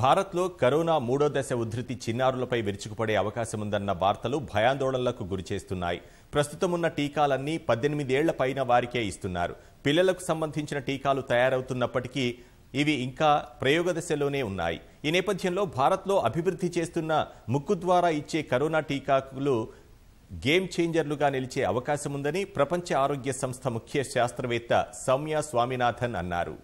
భారత్లో కరోనా మూడో దశ ఉద్ధృతి చిన్నారులపై విరుచుకుపడే అవకాశముందన్న వార్తలు భయాందోళనలకు గురిచేస్తున్నాయి ప్రస్తుతమున్న టీకాలన్నీ పద్దెనిమిదేళ్ల పైన వారికే ఇస్తున్నారు పిల్లలకు సంబంధించిన టీకాలు తయారవుతున్నప్పటికీ ఇవి ఇంకా ప్రయోగ దశలోనే ఉన్నాయి ఈ నేపథ్యంలో భారత్లో అభివృద్ధి చేస్తున్న ముక్కు ద్వారా ఇచ్చే కరోనా టీకాకులు గేమ్ చేంజర్లుగా నిలిచే అవకాశముందని ప్రపంచ ఆరోగ్య సంస్థ ముఖ్య శాస్త్రవేత్త సౌమ్య స్వామినాథన్ అన్నారు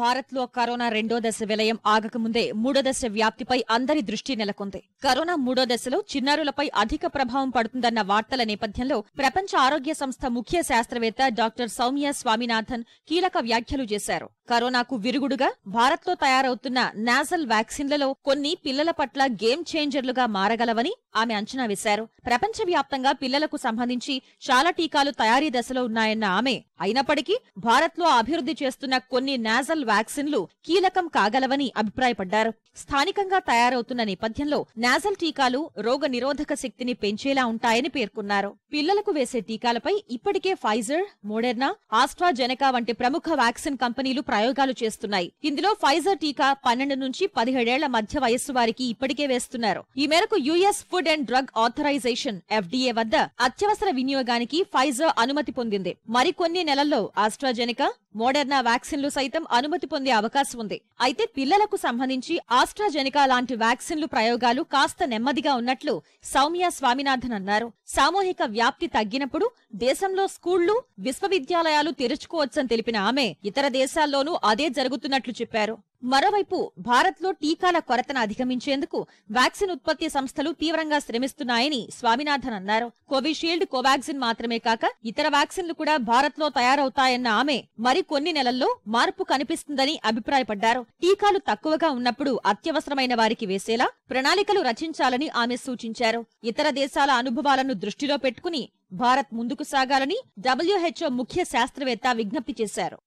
భారత్లో కరోనా రెండో దశ విలయం ఆగకముందే మూడో దశ వ్యాప్తిపై అందరి దృష్టి నెలకొంది కరోనా మూడో దశలో చిన్నారులపై అధిక ప్రభావం పడుతుందన్న వార్తల నేపథ్యంలో ప్రపంచ ఆరోగ్య సంస్థ ముఖ్య శాస్త్రవేత్త డాక్టర్ సౌమ్య స్వామినాథన్ కీలక వ్యాఖ్యలు చేశారు కరోనాకు విరుగుడుగా భారత్లో తయారవుతున్న నాజల్ వ్యాక్సిన్లలో కొన్ని పిల్లల పట్ల గేమ్ చేంజర్లుగా మారగలవని ఆమె అంచనా వేశారు ప్రపంచవ్యాప్తంగా పిల్లలకు సంబంధించి చాలా టీకాలు తయారీ దశలో ఉన్నాయన్న ఆమె అయినప్పటికీ భారత్లో అభివృద్ధి చేస్తున్న కొన్ని నాజల్ వ్యాక్సిన్లు కీలకం కాగలవని అభిప్రాయపడ్డారు స్థానికంగా తయారవుతున్న నేపథ్యంలో నాజల్ టీకాలు రోగ నిరోధక శక్తిని పెంచేలా ఉంటాయని పేర్కొన్నారు పిల్లలకు వేసే టీకాలపై ఇప్పటికే ఫైజర్ మోడెర్నా ఆస్ట్రాజెనెకా వంటి ప్రముఖ వ్యాక్సిన్ కంపెనీలు ప్రయోగాలు చేస్తున్నాయి ఇందులో ఫైజర్ టీకా పన్నెండు నుంచి పదిహేడేళ్ల మధ్య వయస్సు వారికి ఇప్పటికే వేస్తున్నారు ఈ మేరకు US food and drug authorization FDA వద్ద అత్యవసర వినియోగానికి ఫైజర్ అనుమతి పొందింది మరికొన్ని నెలల్లో ఆస్ట్రాజెనికా మోడర్నా వ్యాక్సిన్లు సైతం అనుమతి పొందే అవకాశం ఉంది అయితే పిల్లలకు సంబంధించి ఆస్ట్రాజెనికా లాంటి వ్యాక్సిన్లు ప్రయోగాలు కాస్త నెమ్మదిగా ఉన్నట్లు సౌమ్య స్వామినాథన్ అన్నారు సామూహిక వ్యాప్తి తగ్గినప్పుడు దేశంలో స్కూళ్లు విశ్వవిద్యాలయాలు తెరుచుకోవచ్చని తెలిపిన ఆమె ఇతర దేశాల్లోనూ అదే జరుగుతున్నట్లు చెప్పారు మరోవైపు భారత్లో టీకాల కొరతను అధిగమించేందుకు వ్యాక్సిన్ ఉత్పత్తి సంస్థలు తీవ్రంగా శ్రమిస్తున్నాయని స్వామినాథన్ అన్నారు కోవిషీల్డ్ కోవాక్సిన్ మాత్రమే కాక ఇతర వ్యాక్సిన్లు కూడా భారత్లో తయారవుతాయన్న ఆమె మరికొన్ని నెలల్లో మార్పు కనిపిస్తుందని అభిప్రాయపడ్డారు టీకాలు తక్కువగా ఉన్నప్పుడు అత్యవసరమైన వారికి వేసేలా ప్రణాళికలు రచించాలని ఆమె సూచించారు ఇతర దేశాల అనుభవాలను దృష్టిలో పెట్టుకుని భారత్ ముందుకు సాగాలని డబ్ల్యూహెచ్ఓ ముఖ్య శాస్త్రవేత్త విజ్ఞప్తి చేశారు